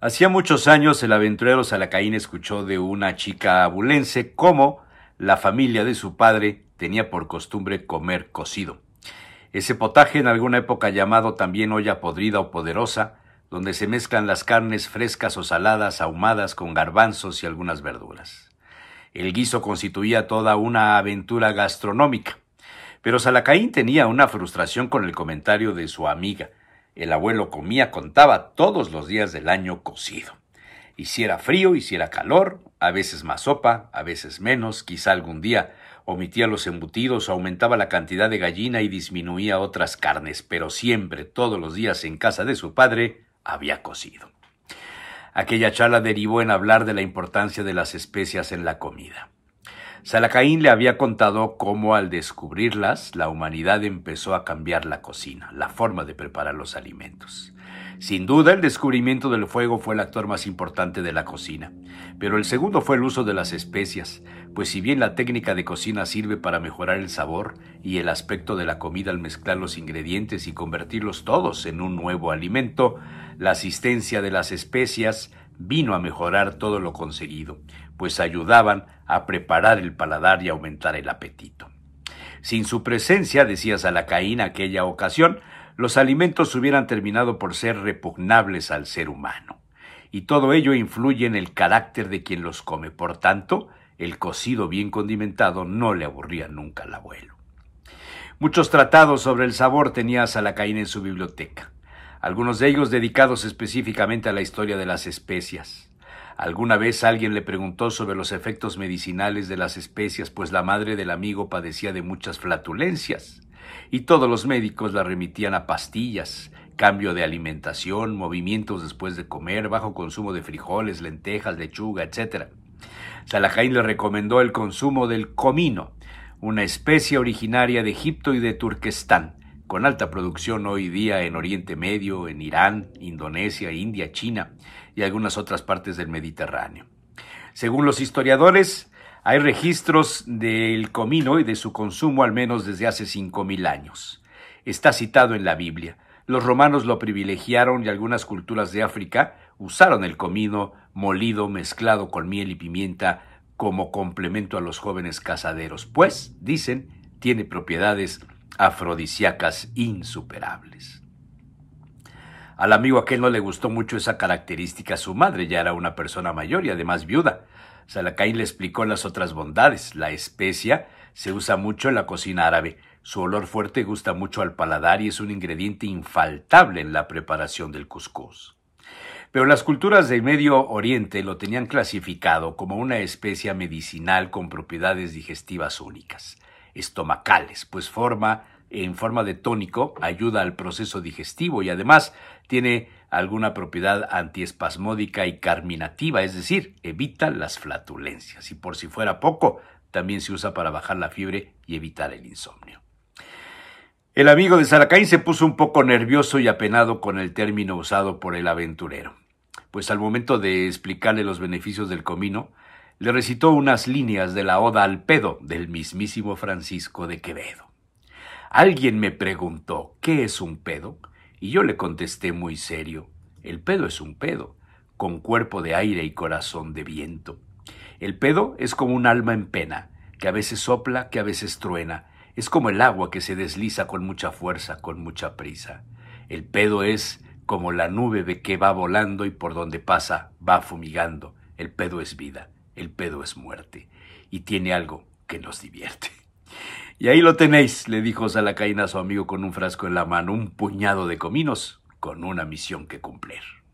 Hacía muchos años el aventurero Salacaín escuchó de una chica abulense Como la familia de su padre tenía por costumbre comer cocido. Ese potaje en alguna época llamado también olla podrida o poderosa, donde se mezclan las carnes frescas o saladas ahumadas con garbanzos y algunas verduras. El guiso constituía toda una aventura gastronómica. Pero Salacaín tenía una frustración con el comentario de su amiga. El abuelo comía, contaba todos los días del año cocido. Hiciera frío, hiciera calor, a veces más sopa, a veces menos, quizá algún día omitía los embutidos, aumentaba la cantidad de gallina y disminuía otras carnes, pero siempre, todos los días en casa de su padre, había cocido. Aquella charla derivó en hablar de la importancia de las especias en la comida. Salacaín le había contado cómo al descubrirlas la humanidad empezó a cambiar la cocina, la forma de preparar los alimentos. Sin duda, el descubrimiento del fuego fue el actor más importante de la cocina, pero el segundo fue el uso de las especias, pues si bien la técnica de cocina sirve para mejorar el sabor y el aspecto de la comida al mezclar los ingredientes y convertirlos todos en un nuevo alimento, la asistencia de las especias vino a mejorar todo lo conseguido, pues ayudaban a preparar el paladar y aumentar el apetito. Sin su presencia, decía Salacaín aquella ocasión, los alimentos hubieran terminado por ser repugnables al ser humano. Y todo ello influye en el carácter de quien los come. Por tanto, el cocido bien condimentado no le aburría nunca al abuelo. Muchos tratados sobre el sabor tenía Salacaín en su biblioteca, algunos de ellos dedicados específicamente a la historia de las especias. Alguna vez alguien le preguntó sobre los efectos medicinales de las especias, pues la madre del amigo padecía de muchas flatulencias y todos los médicos la remitían a pastillas, cambio de alimentación, movimientos después de comer, bajo consumo de frijoles, lentejas, lechuga, etc. Salahain le recomendó el consumo del comino, una especie originaria de Egipto y de Turquestán, con alta producción hoy día en Oriente Medio, en Irán, Indonesia, India, China y algunas otras partes del Mediterráneo. Según los historiadores, hay registros del comino y de su consumo al menos desde hace 5.000 años. Está citado en la Biblia. Los romanos lo privilegiaron y algunas culturas de África usaron el comino molido mezclado con miel y pimienta como complemento a los jóvenes cazaderos, pues, dicen, tiene propiedades afrodisíacas insuperables. Al amigo aquel no le gustó mucho esa característica. Su madre ya era una persona mayor y además viuda. Salacaín le explicó las otras bondades. La especia se usa mucho en la cocina árabe. Su olor fuerte gusta mucho al paladar y es un ingrediente infaltable en la preparación del cuscús. Pero las culturas del Medio Oriente lo tenían clasificado como una especia medicinal con propiedades digestivas únicas, estomacales, pues forma en forma de tónico ayuda al proceso digestivo y además tiene alguna propiedad antiespasmódica y carminativa, es decir, evita las flatulencias. Y por si fuera poco, también se usa para bajar la fiebre y evitar el insomnio. El amigo de Saracain se puso un poco nervioso y apenado con el término usado por el aventurero, pues al momento de explicarle los beneficios del comino, le recitó unas líneas de la Oda al Pedo del mismísimo Francisco de Quevedo. Alguien me preguntó, ¿qué es un pedo? Y yo le contesté muy serio, el pedo es un pedo, con cuerpo de aire y corazón de viento. El pedo es como un alma en pena, que a veces sopla, que a veces truena, es como el agua que se desliza con mucha fuerza, con mucha prisa. El pedo es como la nube de que va volando y por donde pasa va fumigando. El pedo es vida, el pedo es muerte, y tiene algo que nos divierte. Y ahí lo tenéis, le dijo Salacaina a su amigo con un frasco en la mano, un puñado de cominos, con una misión que cumplir.